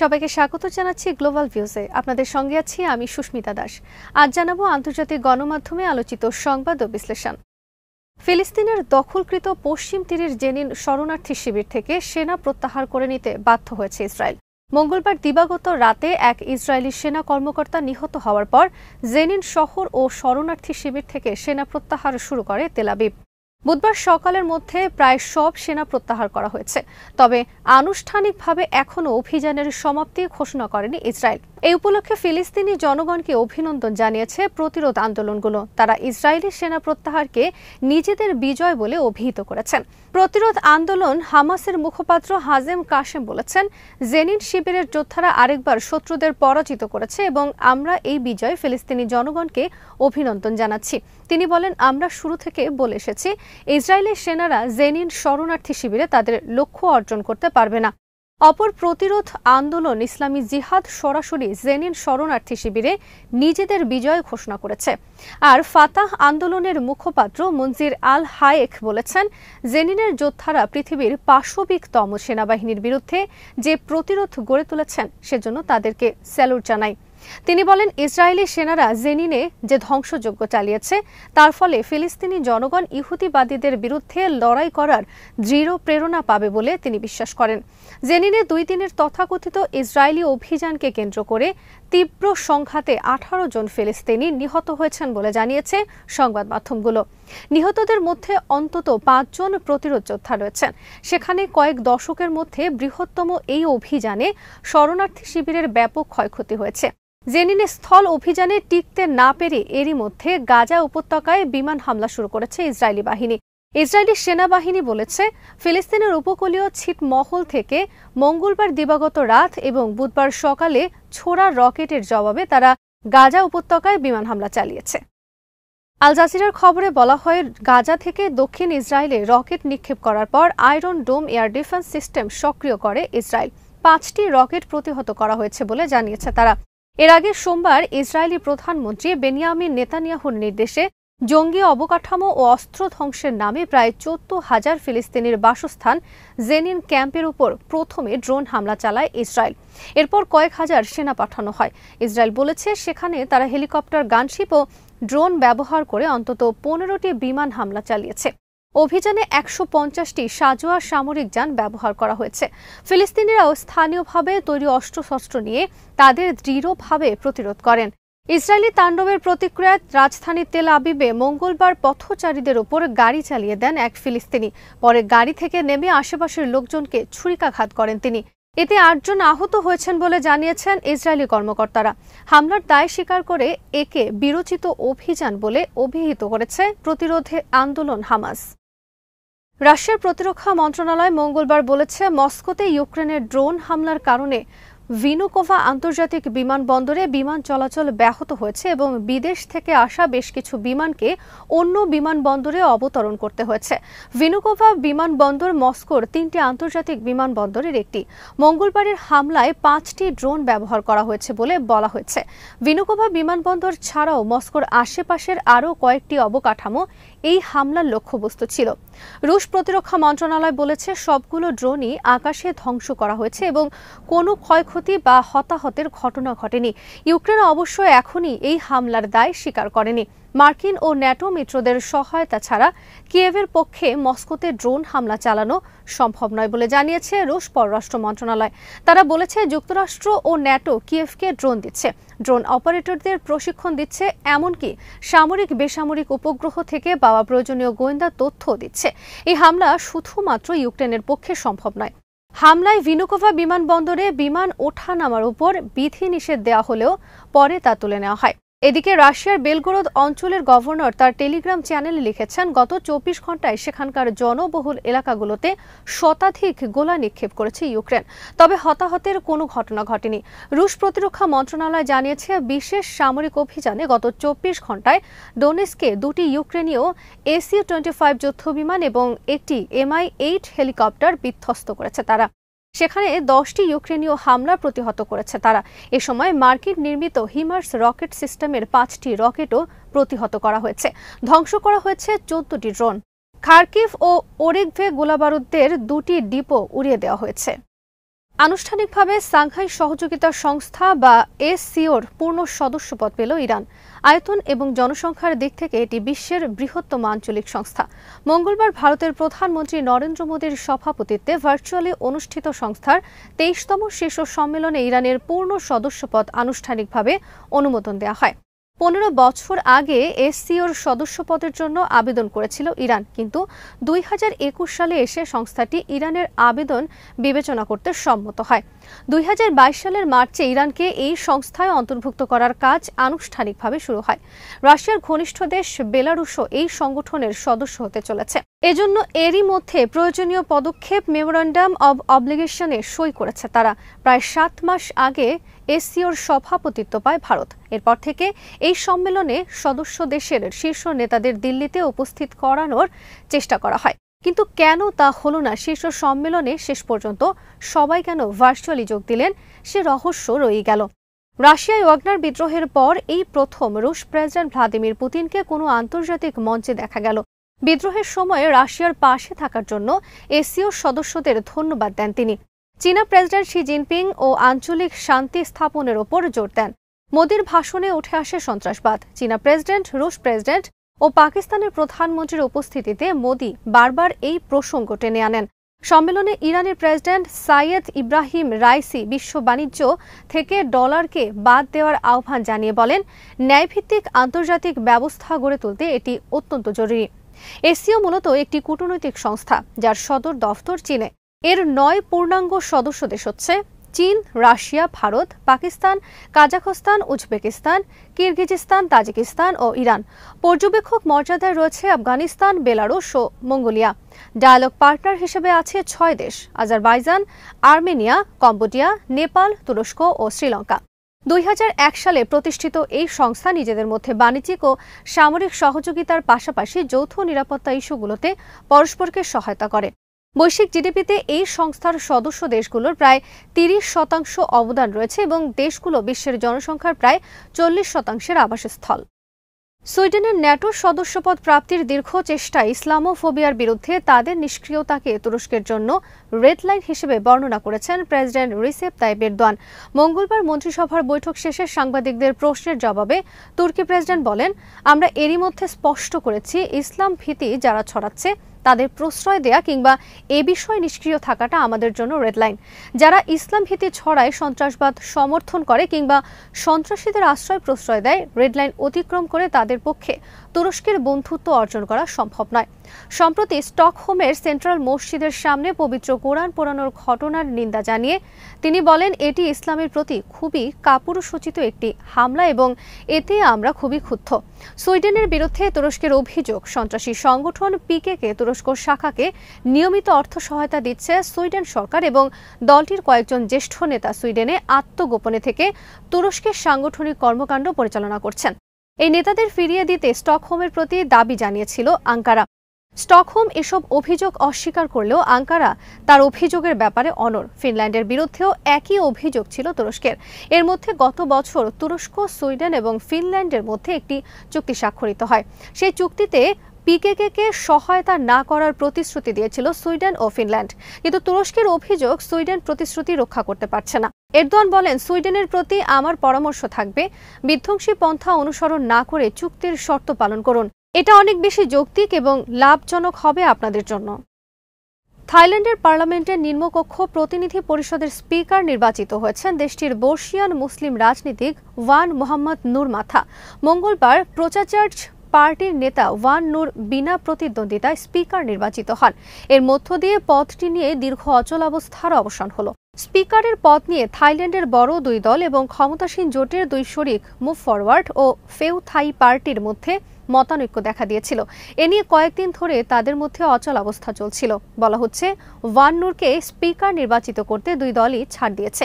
সবাইকে স্বাগত জানাচ্ছি গ্লোবাল ভিউজে আপনাদের সঙ্গে আছি আমি সুস্মিতা দাস আজ জানাবো আন্তর্জাতিক গণমাধ্যমে আলোচিত সংবাদ ও বিশ্লেষণ ফিলিস্তিনের দখলকৃত পশ্চিম তীরের জেনিন শরণার্থী শিবির থেকে সেনা প্রত্যাহার করে নিতে বাধ্য হয়েছে ইসরায়েল মঙ্গলবার দিবাগত রাতে এক ইসরায়েলি সেনা কর্মকর্তা নিহত হওয়ার পর জেনিন শহর ও শরণার্থী শিবির থেকে সেনা প্রত্যাহার শুরু করে তেলাবিব বুধবার সকালের মধ্যে প্রায় সব সেনা প্রত্যাহার করা হয়েছে তবে আনুষ্ঠানিকভাবে এখনও অভিযানের সমাপ্তি ঘোষণা করেনি ইসরায়েল এই উপলক্ষে ফিলিস্তিনি জনগণকে অভিনন্দন জানিয়েছে প্রতিরোধ আন্দোলনগুলো তারা ইসরায়েলি সেনা প্রত্যাহারকে নিজেদের বিজয় বলে অভিহিত করেছেন প্রতিরোধ আন্দোলন হামাসের মুখপাত্র হাজেম কাশেম বলেছেন জেনিন শিবিরের যোদ্ধারা আরেকবার শত্রুদের পরাজিত করেছে এবং আমরা এই বিজয় ফিলিস্তিনি জনগণকে অভিনন্দন জানাচ্ছি তিনি বলেন আমরা শুরু থেকে বলে এসেছি ইসরায়েলের সেনারা জেনিন শরণার্থী শিবিরে তাদের লক্ষ্য অর্জন করতে পারবে না অপর প্রতিরোধ আন্দোলন ইসলামী জিহাদ সরাসরি জেনিন শরণার্থী শিবিরে নিজেদের বিজয় ঘোষণা করেছে আর ফাতাহ আন্দোলনের মুখপাত্র মঞ্জির আল হায়েক বলেছেন জেনিনের যোদ্ধারা পৃথিবীর পাশবিকতম সেনাবাহিনীর বিরুদ্ধে যে প্রতিরোধ গড়ে তুলেছেন সেজন্য তাদেরকে স্যালুট জানায় তিনি বলেন ইসরায়েলি সেনারা জেনিনে যে ধ্বংসযজ্ঞ চালিয়েছে তার ফলে ফিলিস্তিনি জনগণ ইহুদিবাদীদের বিরুদ্ধে লড়াই করার দৃঢ় প্রেরণা পাবে বলে তিনি বিশ্বাস করেন জেনিনে দুই দিনের তথাকথিত ইসরায়েলি অভিযানকে কেন্দ্র করে তীব্র সংঘাতে আঠারো জন ফিলিস্তিনি নিহত হয়েছেন বলে জানিয়েছে সংবাদ মাধ্যমগুলো নিহতদের মধ্যে অন্তত পাঁচজন প্রতিরোধ যোদ্ধা রয়েছেন সেখানে কয়েক দশকের মধ্যে বৃহত্তম এই অভিযানে শরণার্থী শিবিরের ব্যাপক ক্ষয়ক্ষতি হয়েছে জেনিনে স্থল অভিযানে টিকতে না পেরে এরই মধ্যে গাজা উপত্যকায় বিমান হামলা শুরু করেছে ইসরায়েলি বাহিনী ইসরায়েলি সেনাবাহিনী বলেছে ফিলিস্তিনের উপকূলীয় ছিটমহল থেকে মঙ্গলবার দিবাগত রাত এবং বুধবার সকালে ছোড়া রকেটের জবাবে তারা গাজা উপত্যকায় বিমান হামলা চালিয়েছে আল জাসিরার খবরে বলা হয় গাজা থেকে দক্ষিণ ইসরায়েলে রকেট নিক্ষেপ করার পর Iron Dome air defence system সক্রিয় করে ইসরায়েল পাঁচটি রকেট প্রতিহত করা হয়েছে বলে জানিয়েছে তারা এর আগে সোমবার ইসরায়েলি প্রধানমন্ত্রী বেনিয়ামিন নেতানিয়াহুর নির্দেশে জঙ্গি অবকাঠামো ও অস্ত্র ধ্বংসের নামে প্রায় চোদ্দ হাজার ফিলিস্তিনির বাসস্থান জেনিন ক্যাম্পের উপর প্রথমে ড্রোন হামলা চালায় ইসরায়েল এরপর কয়েক হাজার সেনা পাঠানো হয় ইসরায়েল বলেছে সেখানে তারা হেলিকপ্টার গানশিপ ও ড্রোন ব্যবহার করে অন্তত পনেরোটি বিমান হামলা চালিয়েছে অভিযানে একশো পঞ্চাশটি সাজোয়া সামরিক যান ব্যবহার করা হয়েছে ফিলিস্তিনিরাও স্থানীয়ভাবে তৈরি অস্ত্রশস্ত্র নিয়ে তাদের দৃঢ়ভাবে প্রতিরোধ করেন ইসরায়েলি তাণ্ডবের প্রতিক্রিয়ায় রাজধানী তেল আবিবে মঙ্গলবার পথচারীদের ওপর গাড়ি চালিয়ে দেন এক ফিলিস্তিনি পরে গাড়ি থেকে নেমে আশেপাশের লোকজনকে ছুরিকাঘাত করেন তিনি এতে আটজন আহত হয়েছেন বলে জানিয়েছেন ইসরায়েলি কর্মকর্তারা হামলার দায় স্বীকার করে একে বিরোচিত অভিযান বলে অভিহিত করেছে প্রতিরোধে আন্দোলন হামাস রাশিয়ার প্রতিরক্ষা মন্ত্রণালয় মঙ্গলবার বলেছে মস্কোতে ইউক্রেনের ড্রোন হামলার কারণে ভিনুকোভা আন্তর্জাতিক বিমানবন্দরে বিমান চলাচল ব্যাহত হয়েছে এবং বিদেশ থেকে আসা বেশ কিছু বিমানকে অন্য বিমানবন্দরে অবতরণ করতে হয়েছে ভিনুকোভা বিমানবন্দর মস্কোর তিনটি আন্তর্জাতিক বিমানবন্দরের একটি মঙ্গলবারের হামলায় পাঁচটি ড্রোন ব্যবহার করা হয়েছে বলে বলা হয়েছে ভিনুকোভা বিমানবন্দর ছাড়াও মস্কোর আশেপাশের আরও কয়েকটি অবকাঠামো এই হামলার লক্ষ্যবস্তু ছিল রুশ প্রতিরক্ষা মন্ত্রণালয় বলেছে সবগুলো ড্রোনই আকাশে ধ্বংস করা হয়েছে এবং কোনো ক্ষয়ক্ষতি বা হতাহতের ঘটনা ঘটেনি ইউক্রেন অবশ্য এখনই এই হামলার দায় স্বীকার করেনি মার্কিন ও ন্যাটো মিত্রদের সহায়তা ছাড়া কিয়েভের পক্ষে মস্কোতে ড্রোন হামলা চালানো সম্ভব নয় বলে জানিয়েছে রুশ পররাষ্ট্র মন্ত্রণালয় তারা বলেছে যুক্তরাষ্ট্র ও ন্যাটো কিয়েভকে ড্রোন দিচ্ছে ড্রোন অপারেটরদের প্রশিক্ষণ দিচ্ছে এমনকি সামরিক বেসামরিক উপগ্রহ থেকে পাওয়া প্রয়োজনীয় গোয়েন্দা তথ্য দিচ্ছে এই হামলা শুধুমাত্র ইউক্রেনের পক্ষে সম্ভব নয় হামলায় ভিনুকোভা বিমানবন্দরে বিমান ওঠা নামার উপর বিধিনিষেধ দেওয়া হলেও পরে তা তুলে নেওয়া হয় এদিকে রাশিয়ার বেলগোরদ অঞ্চলের গভর্নর তার টেলিগ্রাম চ্যানেলে লিখেছেন গত চব্বিশ ঘন্টায় সেখানকার জনবহুল এলাকাগুলোতে শতাধিক গোলা নিক্ষেপ করেছে ইউক্রেন তবে হতাহতের কোনো ঘটনা ঘটেনি রুশ প্রতিরক্ষা মন্ত্রণালয় জানিয়েছে বিশেষ সামরিক অভিযানে গত চব্বিশ ঘন্টায় ডোনেস্কে দুটি ইউক্রেনীয় এসিও টোয়েন্টি ফাইভ বিমান এবং একটি এমআই এইট হেলিকপ্টার বিধ্বস্ত করেছে তারা সেখানে দশটি ইউক্রেনীয় হামলা প্রতিহত করেছে তারা এ সময় মার্কিন নির্মিত হিমার্স রকেট সিস্টেমের পাঁচটি রকেটও প্রতিহত করা হয়েছে ধ্বংস করা হয়েছে চোদ্দটি ড্রোন খার্কিভ ও ওরেগভে গোলাবারুদদের দুটি ডিপো উড়িয়ে দেওয়া হয়েছে আনুষ্ঠানিকভাবে সাংহাই সহযোগিতা সংস্থা বা এসসিওর পূর্ণ সদস্যপদ পেল ইরান আয়তন এবং জনসংখ্যার দিক থেকে এটি বিশ্বের বৃহত্তম আঞ্চলিক সংস্থা মঙ্গলবার ভারতের প্রধানমন্ত্রী নরেন্দ্র মোদীর সভাপতিত্বে ভার্চুয়ালি অনুষ্ঠিত সংস্থার তেইশতম শীর্ষ সম্মেলনে ইরানের পূর্ণ সদস্যপদ আনুষ্ঠানিকভাবে অনুমোদন দেওয়া হয় পনেরো বছর আগে এসসিওর সদস্যপদের জন্য আবেদন করেছিল ইরান কিন্তু দুই একুশ সালে এসে সংস্থাটি ইরানের আবেদন বিবেচনা করতে সম্মত হয় দুই সালের মার্চে ইরানকে এই সংস্থায় অন্তর্ভুক্ত করার কাজ আনুষ্ঠানিকভাবে শুরু হয় রাশিয়ার ঘনিষ্ঠ দেশ বেলারুশও এই সংগঠনের সদস্য হতে চলেছে এজন্য এরই মধ্যে প্রয়োজনীয় পদক্ষেপ মেমোরান্ডাম অব অব্লিগেশনে সই করেছে তারা প্রায় সাত মাস আগে এসসিওর সভাপতিত্ব পায় ভারত এরপর থেকে এই সম্মেলনে সদস্য দেশের শীর্ষ নেতাদের দিল্লিতে উপস্থিত করানোর চেষ্টা করা হয় কিন্তু কেন তা হল না শীর্ষ সম্মেলনে শেষ পর্যন্ত সবাই কেন ভার্চুয়ালি যোগ দিলেন সে রহস্য রয়ে গেল রাশিয়ায় ওয়াগনার বিদ্রোহের পর এই প্রথম রুশ প্রেসিডেন্ট ভ্লাদিমির পুতিনকে কোনো আন্তর্জাতিক মঞ্চে দেখা গেল বিদ্রোহের সময় রাশিয়ার পাশে থাকার জন্য এসিও সদস্যদের ধন্যবাদ দেন তিনি চীনা প্রেসিডেন্ট শি জিনপিং ও আঞ্চলিক শান্তি স্থাপনের ওপর জোর দেন মোদীর ভাষণে উঠে আসে সন্ত্রাসবাদ চীনা প্রেসিডেন্ট রুশ প্রেসিডেন্ট ও পাকিস্তানের প্রধানমন্ত্রীর উপস্থিতিতে মোদী বারবার এই প্রসঙ্গ টেনে আনেন সম্মেলনে ইরানের প্রেসিডেন্ট সাইয়েদ ইব্রাহিম রাইসি বিশ্ব বাণিজ্য থেকে ডলারকে বাদ দেওয়ার আহ্বান জানিয়ে বলেন ন্যায়ভিত্তিক আন্তর্জাতিক ব্যবস্থা গড়ে তুলতে এটি অত্যন্ত জরুরি এসিও মূলত একটি কূটনৈতিক সংস্থা যার সদর দফতর চীনে এর নয় পূর্ণাঙ্গ সদস্য দেশ হচ্ছে চীন Russia Bharat Pakistan Kazakhstan Uzbekistan Kyrgyzstan Tajikistan ও ইরান পর্যবেক্ষক মর্যাদায় রয়েছে আফগানিস্তান বেলারুশ ও মঙ্গোলিয়া ডায়ালগ পার্টনার হিসেবে আছে ছয় দেশ আজারবাইজান আর্মেনিয়া কম্বোডিয়া নেপাল তুরস্ক ও শ্রীলঙ্কা দুই সালে প্রতিষ্ঠিত এই সংস্থা নিজেদের মধ্যে বাণিজ্যিক ও সামরিক সহযোগিতার পাশাপাশি যৌথ নিরাপত্তা ইস্যুগুলোতে পরস্পরকে সহায়তা করে বৈশ্বিক জিডিপিতে এই সংস্থার সদস্য দেশগুলোর প্রায় তিরিশ শতাংশ অবদান রয়েছে এবং দেশগুলো বিশ্বের জনসংখ্যার প্রায় চল্লিশ শতাংশের আবাসস্থল সুইডেনের ন্যাটোর সদস্যপদ প্রাপ্তির দীর্ঘ চেষ্টা ইসলামোফোবিয়ার বিরুদ্ধে তাদের নিষ্ক্রিয়তাকে তুরস্কের জন্য রেড লাইন হিসেবে বর্ণনা করেছেন প্রেসিডেন্ট রিসেপ তাইপ এরদোয়ান মঙ্গলবার মন্ত্রিসভার বৈঠক শেষে সাংবাদিকদের প্রশ্নের জবাবে তুর্কি প্রেসিডেন্ট বলেন আমরা এরই মধ্যে স্পষ্ট করেছি ইসলাম ভীতি যারা ছড়াচ্ছে তাদের প্রশ্রয় দেয়া কিংবা এ বিষয়ে নিষ্ক্রিয় থাকাটা আমাদের জন্য রেডলাইন যারা ইসলাম ভীতি ছড়ায় সন্ত্রাসবাদ সমর্থন করে কিংবা সন্ত্রাসীদের আশ্রয় প্রশ্রয় দেয় রেডলাইন অতিক্রম করে তাদের পক্ষে তুরস্কের বন্ধুত্ব অর্জন করা সম্ভব নয় সম্প্রতি স্টকহোমের সেন্ট্রাল মসজিদের সামনে পবিত্র কোরআন পোড়ানোর ঘটনার নিন্দা জানিয়ে তিনি বলেন এটি ইসলামের প্রতি খুবই কাপুরসূচিত একটি হামলা এবং এতে আমরা খুবই ক্ষুব্ধ সুইডেনের বিরুদ্ধে তুরস্কের অভিযোগ সন্ত্রাসী সংগঠন পিকেকে তুরস্ক শাখাকে নিয়মিত অর্থ সহায়তা দিচ্ছে সুইডেন সরকার এবং দলটির কয়েকজন জ্যেষ্ঠ নেতা সুইডেনে আত্মগোপনে থেকে তুরস্কের সাংগঠনিক কর্মকাণ্ড পরিচালনা করছেন এই নেতাদের ফিরিয়ে দিতে স্টকহোমের প্রতি দাবি জানিয়েছিল আঙ্কারা স্টকহোম এসব অভিযোগ অস্বীকার করলেও আঙ্কারা তার অভিযোগের ব্যাপারে অনর ফিনল্যান্ডের বিরুদ্ধেও একই অভিযোগ ছিল তুরস্কের এর মধ্যে গত বছর তুরস্ক সুইডেন এবং ফিনল্যান্ডের মধ্যে একটি চুক্তি স্বাক্ষরিত হয় সেই চুক্তিতে পিকেকে সহায়তা না করার প্রতিশ্রুতি দিয়েছিল সুইডেন ও ফিনল্যান্ড কিন্তু তুরস্কের অভিযোগ সুইডেন প্রতিশ্রুতি রক্ষা করতে পারছে না এরদোয়ান বলেন সুইডেনের প্রতি আমার পরামর্শ থাকবে বিধ্বংসী পন্থা অনুসরণ না করে চুক্তির শর্ত পালন করুন এটা অনেক বেশি যৌক্তিক এবং লাভজনক হবে আপনাদের জন্য থাইল্যান্ডের পার্লামেন্টের নিম্নকক্ষ প্রতিনিধি পরিষদের স্পিকার নির্বাচিত হয়েছেন দেশটির বর্ষিয়ান মুসলিম রাজনীতিক ওয়ান মোহাম্মদ নূর মাথা মঙ্গলবার প্রচাচার্চ পার্টির নেতা ওয়ান নূর বিনা প্রতিদ্বন্দ্বিতায় স্পিকার নির্বাচিত হন এর মধ্য দিয়ে পদটি নিয়ে দীর্ঘ অচল অবস্থার অবসান হলো স্পিকারের পদ নিয়ে থাইল্যান্ডের বড় দুই দল এবং ক্ষমতাসীন জোটের দুই শরিক মুভ ফরওয়ার্ড ও ফেউ থাই পার্টির মধ্যে মতানৈক্য দেখা দিয়েছিল এ নিয়ে কয়েকদিন ধরে তাদের মধ্যে অচল অবস্থা চলছিল বলা হচ্ছে ওয়ান স্পিকার নির্বাচিত করতে দুই দলই ছাড় দিয়েছে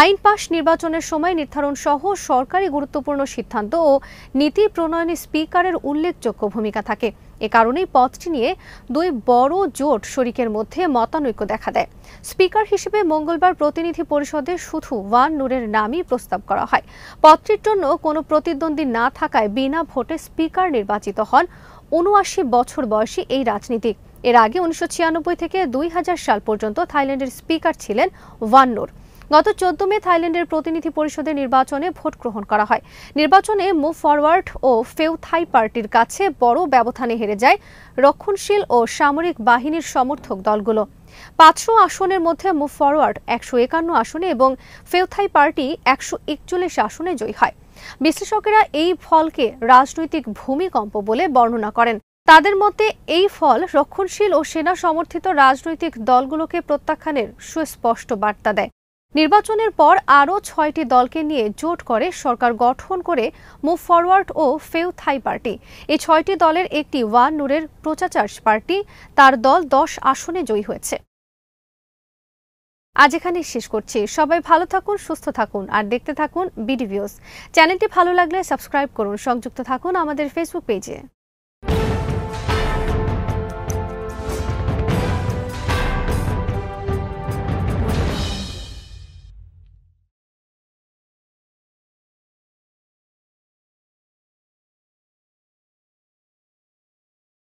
আইন পাশ নির্বাচনের সময় নির্ধারণ সহ সরকারি গুরুত্বপূর্ণ সিদ্ধান্ত ও নীতি প্রণয়নে স্পিকারের উল্লেখযোগ্য ভূমিকা থাকে এ কারণেই পদটি নিয়ে দুই বড় জোট শরিকের মধ্যে মতানৈক্য দেখা দেয় স্পিকার হিসেবে মঙ্গলবার প্রতিনিধি পরিষদে শুধু ওয়ান নূরের নামই প্রস্তাব করা হয় পদটির জন্য কোনো প্রতিদ্বন্দ্বী না থাকায় বিনা ভোটে স্পিকার নির্বাচিত হন উনআশি বছর বয়সী এই রাজনীতিক এর আগে উনিশশো থেকে দুই সাল পর্যন্ত থাইল্যান্ডের স্পিকার ছিলেন ওয়ান্নুর গত চোদ্দ মে থাইল্যান্ডের প্রতিনিধি পরিষদের নির্বাচনে ভোট গ্রহণ করা হয় নির্বাচনে মুভ ফরওয়ার্ড ও ফেউ থাই পার্টির কাছে বড় ব্যবধানে হেরে যায় রক্ষণশীল ও সামরিক বাহিনীর সমর্থক দলগুলো পাঁচশো আসনের মধ্যে মুভ ফরওয়ার্ড একশো একান্ন আসনে এবং ফেউথাই পার্টি একশো একচল্লিশ আসনে জয়ী হয় বিশ্লেষকেরা এই ফলকে রাজনৈতিক ভূমিকম্প বলে বর্ণনা করেন তাদের মতে এই ফল রক্ষণশীল ও সেনা সমর্থিত রাজনৈতিক দলগুলোকে প্রত্যাখ্যানের সুস্পষ্ট বার্তা দেয় নির্বাচনের পর আরও ছয়টি দলকে নিয়ে জোট করে সরকার গঠন করে মুভ ফরওয়ার্ড ও ফেউ থাই পার্টি এই ছয়টি দলের একটি ওয়ান নূরের প্রচাচার্জ পার্টি তার দল দশ আসনে জয়ী হয়েছে আজ এখানে শেষ করছি সবাই ভালো থাকুন সুস্থ থাকুন আর দেখতে থাকুন বিডিভিউস চ্যানেলটি ভালো লাগলে সাবস্ক্রাইব করুন সংযুক্ত থাকুন আমাদের ফেসবুক পেজে